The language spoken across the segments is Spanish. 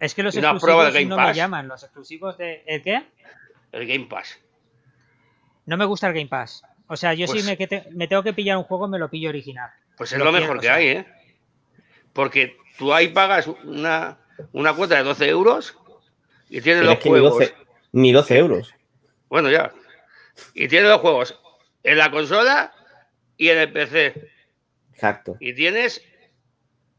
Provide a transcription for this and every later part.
Es que los exclusivos no me llaman. Los exclusivos de. ¿El qué? El Game Pass. No me gusta el Game Pass. O sea, yo pues si me, tengo que pillar un juego, me lo pillo original. Pues es lo, mejor que hay, ¿eh? Porque tú ahí pagas una, una cuota de 12 euros y tienes los juegos. Ni 12, euros. Bueno, ya. Y tienes los juegos en la consola y en el PC. Exacto. Y tienes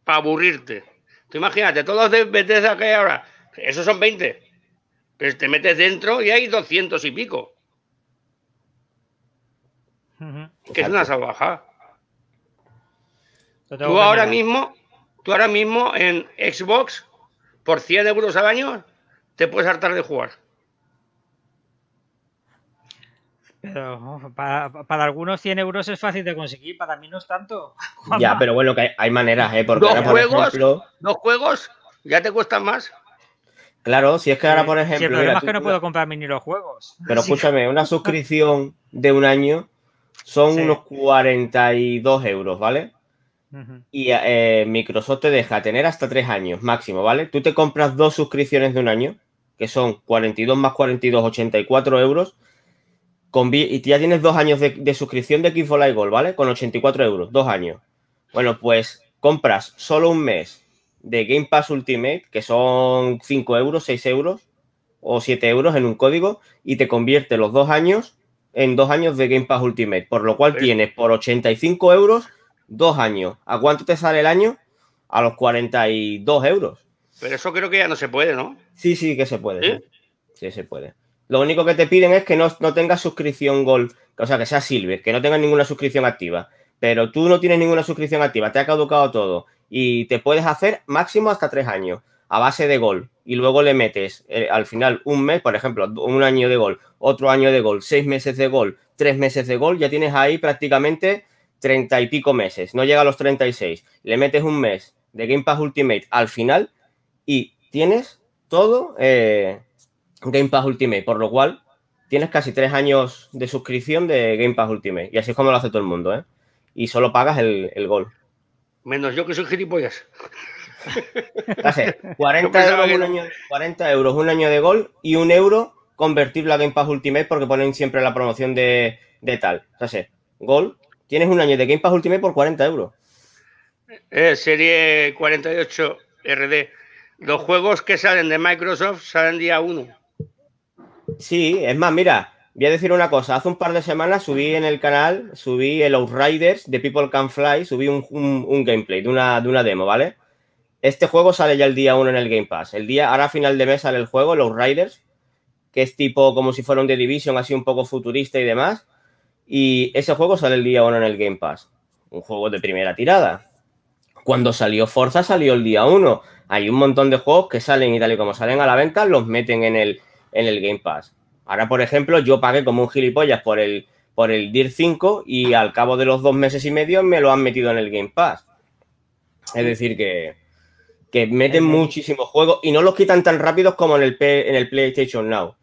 para aburrirte. Tú imagínate, todos de Bethesda que hay ahora, esos son 20. Pero te metes dentro y hay 200 y pico. Que es una salvaja. Tú ahora mismo, tú ahora mismo en Xbox, por 100 euros al año, te puedes hartar de jugar. Pero para, algunos 100 euros es fácil de conseguir, para mí no es tanto. Ya, pero bueno, que hay, maneras, ¿eh? Porque ¿Dos, juegos, juegos? ¿Ya te cuestan más? Claro, si es que ahora, por ejemplo. Sí, el problema es que no puedo comprar mini los juegos. Pero escúchame, una suscripción de un año son unos 42 euros, ¿vale? Y eh, Microsoft te deja tener hasta tres años máximo, ¿vale? Tú te compras dos suscripciones de un año, que son 42 más 42, 84 euros, y ya tienes dos años de, suscripción de Xbox Live Gold, ¿vale? Con 84 euros, dos años. Bueno, pues compras solo un mes de Game Pass Ultimate, que son 5 euros, 6 euros o 7 euros en un código, y te convierte los dos años en dos años de Game Pass Ultimate. Por lo cual tienes por 85 euros dos años. ¿A cuánto te sale el año? A los 42 euros. Pero eso creo que ya no se puede, ¿no? Sí, sí que se puede. sí se puede. Lo único que te piden es que no, tengas suscripción Gold, o sea, que sea Silver, que no tengas ninguna suscripción activa. Pero tú no tienes ninguna suscripción activa, te ha caducado todo y te puedes hacer máximo hasta tres años a base de gol y luego le metes eh, al final un mes, por ejemplo, un año de gol, otro año de gol, seis meses de gol, tres meses de gol, ya tienes ahí prácticamente treinta y pico meses, no llega a los 36. Le metes un mes de Game Pass Ultimate al final y tienes todo eh, Game Pass Ultimate, por lo cual tienes casi tres años de suscripción de Game Pass Ultimate. Y así es como lo hace todo el mundo, ¿eh? Y solo pagas el, gol. Menos yo que soy gilipollas. 40 euros, un año, 40 un año de gol y un euro convertible a Game Pass Ultimate porque ponen siempre la promoción de, de tal. gol, tienes un año de Game Pass Ultimate por 40 euros. Eh, serie 48 RD. Los juegos que salen de Microsoft salen día 1. Sí, es más, mira, voy a decir una cosa. Hace un par de semanas subí en el canal, subí el Outriders de People Can Fly, subí un, gameplay de una, de una demo, ¿vale? Este juego sale ya el día 1 en el Game Pass. El día, ahora a final de mes sale el juego, los Riders, que es tipo como si fuera un The Division, así un poco futurista y demás. Y ese juego sale el día 1 en el Game Pass. Un juego de primera tirada. Cuando salió Forza, salió el día 1. Hay un montón de juegos que salen y tal y como salen a la venta, los meten en el, en el Game Pass. Ahora, por ejemplo, yo pagué como un gilipollas por el, por el DIR 5 y al cabo de los dos meses y medio me lo han metido en el Game Pass. Es decir, que, que meten muchísimos juegos y no los quitan tan rápidos como en el, en el PlayStation Now.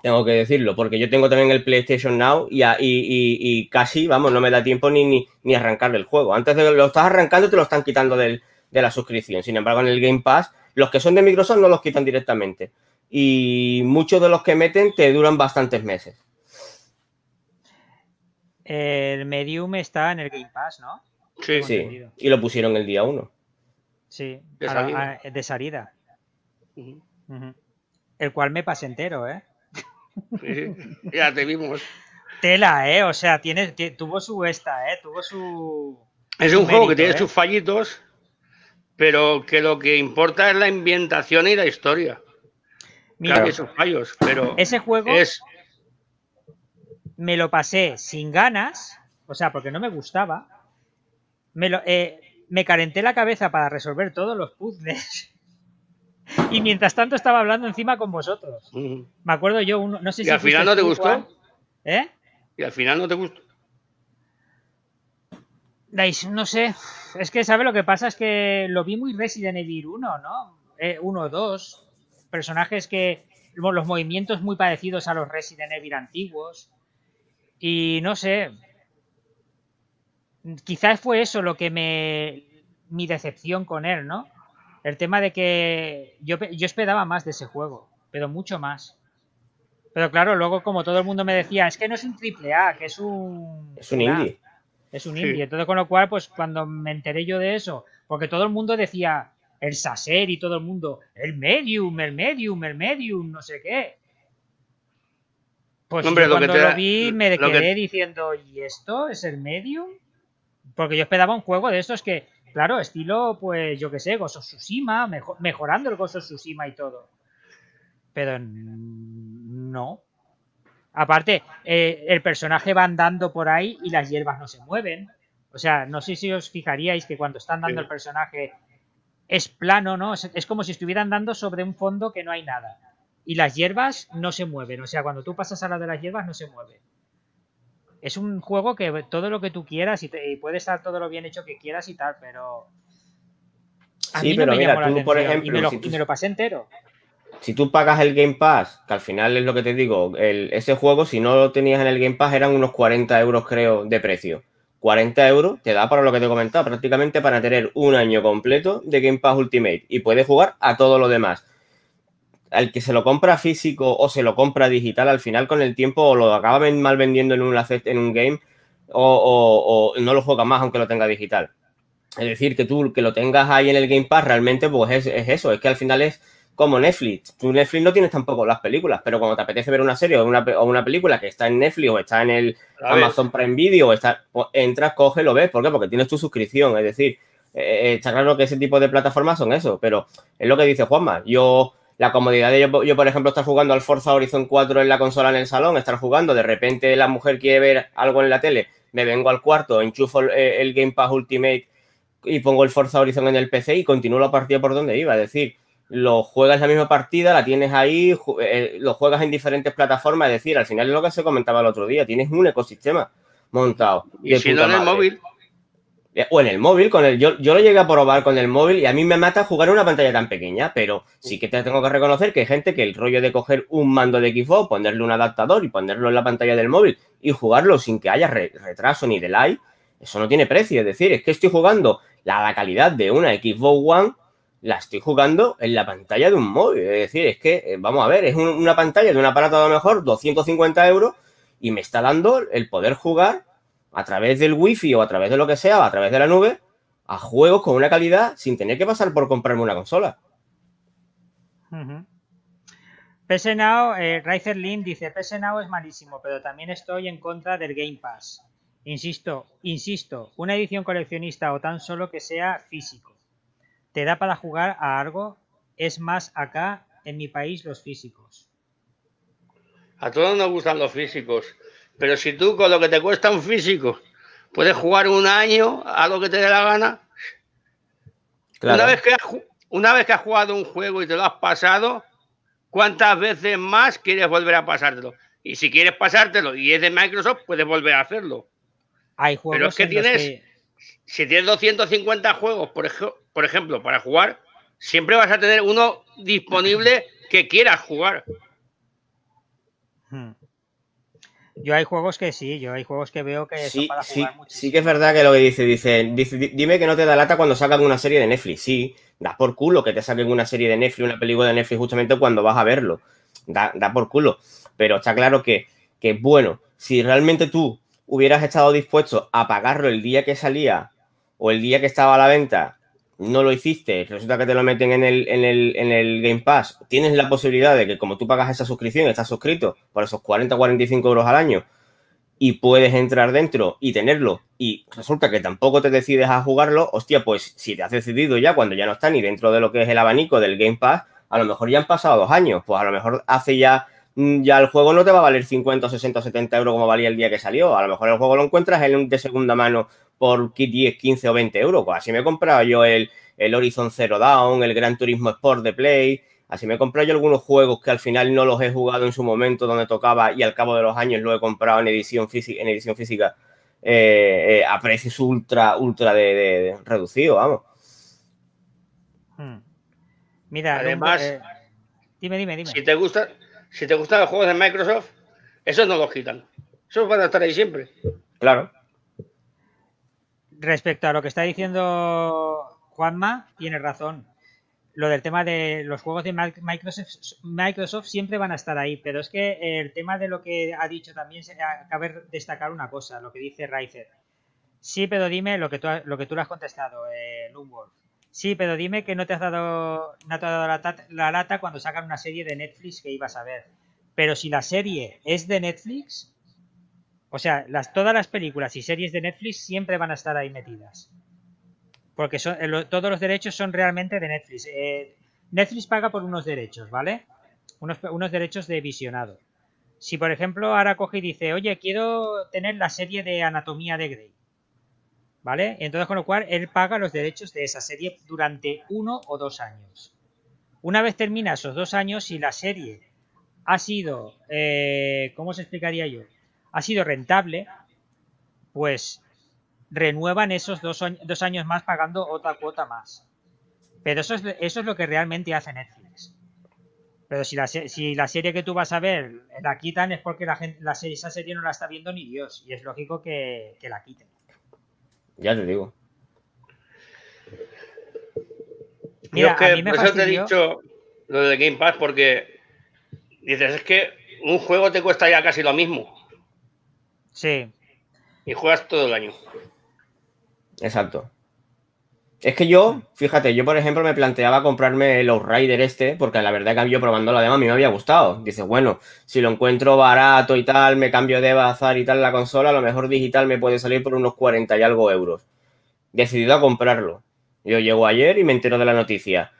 Tengo que decirlo, porque yo tengo también el PlayStation Now y, casi, vamos, no me da tiempo ni, ni, ni, arrancar el juego. Antes de que lo estás arrancando, te lo están quitando de la suscripción. Sin embargo, en el Game Pass, los que son de Microsoft no los quitan directamente y muchos de los que meten te duran bastantes meses. El Medium está en el Game Pass, ¿no? Sí, sí. Y lo pusieron el día 1. Sí, de salida. El cual me pasé entero, ¿eh? ya te vimos. Tela, ¿eh? O sea, tiene, tuvo su esta, ¿eh? Tuvo su... Es un, juego que tiene ¿eh? sus fallitos, pero que lo que importa es la ambientación y la historia. Mira, esos fallos, pero. Ese juego me lo pasé sin ganas, o sea, porque no me gustaba. Me, eh, me calenté la cabeza para resolver todos los puzzles. y mientras tanto estaba hablando encima con vosotros. Me acuerdo yo, uno, no sé ¿Y al final no te gustó? ¿Eh? ¿Y al final no te gustó? no sé. Es que, ¿sabe lo que pasa? Es que lo vi muy Resident Evil 1, ¿no? 1 o 2 personajes que. los movimientos muy parecidos a los Resident Evil antiguos. Y no sé. Quizás fue eso lo que me. mi decepción con él, ¿no? El tema de que yo, esperaba más de ese juego, pero mucho más. Pero claro, luego como todo el mundo me decía, es que no es un triple A, que es un... Es un indie. es un indie. todo Entonces, con lo cual, pues cuando me enteré yo de eso, porque todo el mundo decía, el Sacer y todo el mundo, el medium, el medium, el medium, no sé qué. Pues cuando lo, vi me quedé diciendo, ¿y esto es el medium? Porque yo esperaba un juego de estos que, claro, estilo, pues yo qué sé, Gozo Tsushima, mejorando el Gozo Tsushima y todo. Pero no. Aparte, eh, el personaje va andando por ahí y las hierbas no se mueven. O sea, no sé si os fijaríais que cuando están dando el personaje es plano, ¿no? Es, como si estuvieran andando sobre un fondo que no hay nada. Y las hierbas no se mueven, o sea, cuando tú pasas a la de las hierbas no se mueve. Es un juego que todo lo que tú quieras y, puedes puede estar todo lo bien hecho que quieras y tal, pero... sí, pero mira, tú, por ejemplo, y me, lo, si tú, pasé entero. Si tú pagas el Game Pass, que al final es lo que te digo, ese juego, si no lo tenías en el Game Pass, eran unos 40 euros, creo, de precio. 40 euros te da para lo que te he comentado, prácticamente para tener un año completo de Game Pass Ultimate y puedes jugar a todo lo demás. Al que se lo compra físico o se lo compra digital, al final con el tiempo o lo acaba mal vendiendo en un, en un game o, no lo juega más aunque lo tenga digital. Es decir, que tú que lo tengas ahí en el Game Pass realmente pues es eso, es que al final es como Netflix. Tú Netflix no tienes tampoco las películas, pero cuando te apetece ver una serie o una, película que está en Netflix o está en el Amazon Prime Video, está, pues, entras, coges, lo ves. ¿Por qué? Porque tienes tu suscripción. Es decir, eh, eh, está claro que ese tipo de plataformas son eso, pero es lo que dice Juanma. Yo, la comodidad de yo, yo, por ejemplo, estar jugando al Forza Horizon 4 en la consola en el salón, estar jugando, de repente la mujer quiere ver algo en la tele, me vengo al cuarto, enchufo el eh, Game Pass Ultimate y pongo el Forza Horizon en el PC y continúo la partida por donde iba. Es decir, lo juegas la misma partida, la tienes ahí, eh, lo juegas en diferentes plataformas, es decir, al final es lo que se comentaba el otro día, tienes un ecosistema montado. Y siendo en el móvil. Eh, o en el móvil, con el, yo, lo llegué a probar con el móvil y a mí me mata jugar en una pantalla tan pequeña, pero sí que te tengo que reconocer que hay gente que el rollo de coger un mando de Xbox, ponerle un adaptador y ponerlo en la pantalla del móvil y jugarlo sin que haya retraso ni delay, eso no tiene precio. Es decir, es que estoy jugando la calidad de una Xbox One la estoy jugando en la pantalla de un móvil. Es decir, es que, eh, vamos a ver, es una pantalla de un aparato a lo mejor 250 euros y me está dando el poder jugar a través del wifi o a través de lo que sea, a través de la nube, a juegos con una calidad sin tener que pasar por comprarme una consola. PS Now, eh, dice, PS Now es malísimo, pero también estoy en contra del Game Pass. Insisto, insisto, una edición coleccionista o tan solo que sea físico. Te da para jugar a algo, es más acá, en mi país, los físicos. A todos nos gustan los físicos, pero si tú con lo que te cuesta un físico puedes jugar un año a lo que te dé la gana, una, vez que has, jugado un juego y te lo has pasado, ¿cuántas veces más quieres volver a pasártelo? Y si quieres pasártelo y es de Microsoft, puedes volver a hacerlo. Hay juegos pero es que tienes si tienes 250 juegos, por, ejemplo, para jugar, siempre vas a tener uno disponible que quieras jugar. Hmm. Yo hay juegos que sí, yo hay juegos que veo que sí, para sí, sí que es verdad que lo que dice, dice, dime que no te da lata cuando sacan una serie de Netflix. Sí, da por culo que te saquen una serie de Netflix, una película de Netflix justamente cuando vas a verlo. Da, por culo. Pero está claro que, que, bueno, si realmente tú hubieras estado dispuesto a pagarlo el día que salía o el día que estaba a la venta, no lo hiciste, resulta que te lo meten en el, en el, en el Game Pass, tienes la posibilidad de que como tú pagas esa suscripción, estás suscrito por esos 40 45 euros al año y puedes entrar dentro y tenerlo y resulta que tampoco te decides a jugarlo, hostia, pues si te has decidido ya cuando ya no está ni dentro de lo que es el abanico del Game Pass, a lo mejor ya han pasado dos años, pues a lo mejor hace ya Mm, ya el juego no te va a valer 50, 60, 70 euros como valía el día que salió. A lo mejor el juego lo encuentras en, de segunda mano por 10, 15 o 20 euros. Pues así me he comprado yo el, Horizon Zero Down, el Gran Turismo Sport de Play. Así me he comprado yo algunos juegos que al final no los he jugado en su momento donde tocaba y al cabo de los años lo he comprado en edición, física, en edición física eh, eh, a precios ultra, ultra de, reducido, vamos. Hmm. Mira, además, eh, dime, dime, dime. Si te gusta, si te gustan los juegos de Microsoft, esos no los quitan. Esos van a estar ahí siempre. Claro. Respecto a lo que está diciendo Juanma, tiene razón. Lo del tema de los juegos de Microsoft, Microsoft siempre van a estar ahí, pero es que el tema de lo que ha dicho también, cabe destacar una cosa, lo que dice Riser. Sí, pero dime lo que tú, lo que tú le has contestado, eh, Sí, pero dime que no te has dado, no te has dado la, lata cuando sacan una serie de Netflix que ibas a ver. Pero si la serie es de Netflix, o sea, todas las películas y series de Netflix siempre van a estar ahí metidas. Porque son, eh, todos los derechos son realmente de Netflix. Eh, Netflix paga por unos derechos, ¿vale? Unos, unos derechos de visionado. Si, por ejemplo, ahora coge y dice, oye, quiero tener la serie de Anatomía de Grey ¿Vale? Entonces, con lo cual, él paga los derechos de esa serie durante uno o dos años. Una vez termina esos dos años, si la serie ha sido, eh, ¿cómo se explicaría yo? Ha sido rentable, pues renuevan esos dos, años más pagando otra cuota más. Pero eso es, eso es lo que realmente hace Netflix. Pero si la, si la serie que tú vas a ver la quitan es porque la, gente, la, esa serie no la está viendo ni Dios. Y es lógico que la quiten. Ya te digo. Mira, por eso te he dicho lo de Game Pass, porque dices, es que un juego te cuesta ya casi lo mismo. Sí. Y juegas todo el año. Exacto. Es que yo, fíjate, yo por ejemplo me planteaba comprarme el Outrider este, porque la verdad que yo probándolo además a mí me había gustado. Dice, bueno, si lo encuentro barato y tal, me cambio de bazar y tal la consola, a lo mejor digital me puede salir por unos 40 y algo euros. Decidido a comprarlo. Yo llego ayer y me entero de la noticia.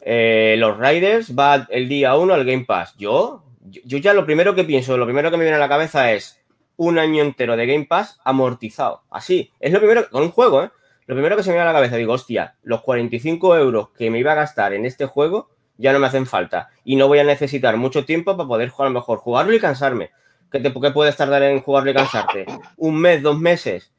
Eh, los Riders va el día 1 al Game Pass. Yo, yo ya lo primero que pienso, lo primero que me viene a la cabeza es un año entero de Game Pass amortizado. Así, es lo primero, con un juego, ¿eh? Lo primero que se me va a la cabeza, digo, hostia, los 45 euros que me iba a gastar en este juego ya no me hacen falta y no voy a necesitar mucho tiempo para poder jugar a lo mejor, jugarlo y cansarme. ¿Qué, te, ¿Qué puedes tardar en jugarlo y cansarte? ¿Un mes, dos meses?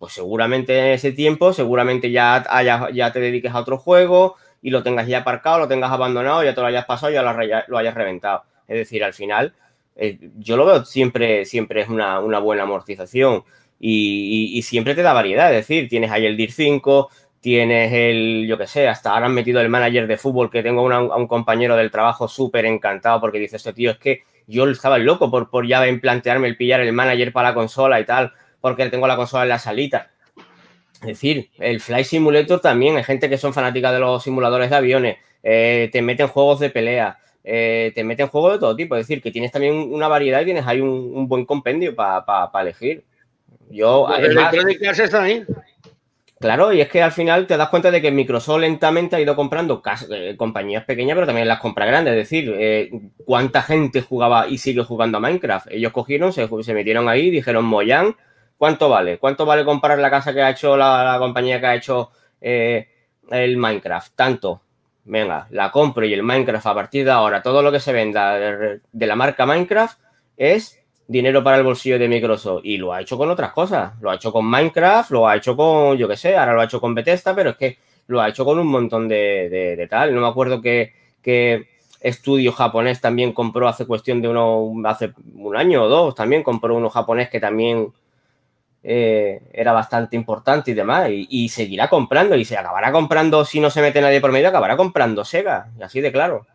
Pues seguramente en ese tiempo, seguramente ya, ya te dediques a otro juego y lo tengas ya aparcado, lo tengas abandonado, ya te lo hayas pasado, y lo, lo hayas reventado. Es decir, al final, eh, yo lo veo siempre, siempre es una, una buena amortización. Y, siempre te da variedad, es decir, tienes ahí el DIR 5, tienes el, yo qué sé, hasta ahora han metido el manager de fútbol que tengo a un compañero del trabajo súper encantado porque dice, este tío, es que yo estaba loco por, por ya plantearme el pillar el manager para la consola y tal, porque tengo la consola en la salita. Es decir, el Fly Simulator también, hay gente que son fanáticas de los simuladores de aviones, eh, te meten juegos de pelea, eh, te meten juegos de todo tipo, es decir, que tienes también una variedad y tienes ahí un, buen compendio para elegir. Yo, ¿eh? Claro, y es que al final te das cuenta de que Microsoft lentamente ha ido comprando eh, compañías pequeñas, pero también las compra grandes. Es decir, eh, ¿cuánta gente jugaba y sigue jugando a Minecraft? Ellos cogieron, se, metieron ahí, dijeron, Moyan, ¿cuánto vale? ¿Cuánto vale comprar la casa que ha hecho la, compañía que ha hecho el Minecraft? Tanto. Venga, la compro y el Minecraft a partir de ahora, todo lo que se venda de la marca Minecraft es dinero para el bolsillo de Microsoft y lo ha hecho con otras cosas. Lo ha hecho con Minecraft, lo ha hecho con, yo qué sé, ahora lo ha hecho con Bethesda, pero es que lo ha hecho con un montón de, de, tal. No me acuerdo que, que estudio japonés también compró hace cuestión de uno, hace un año o dos, también compró uno japonés que también eh, era bastante importante y demás, y, y, seguirá comprando, y se acabará comprando, si no se mete nadie por medio, acabará comprando Sega, y así de claro.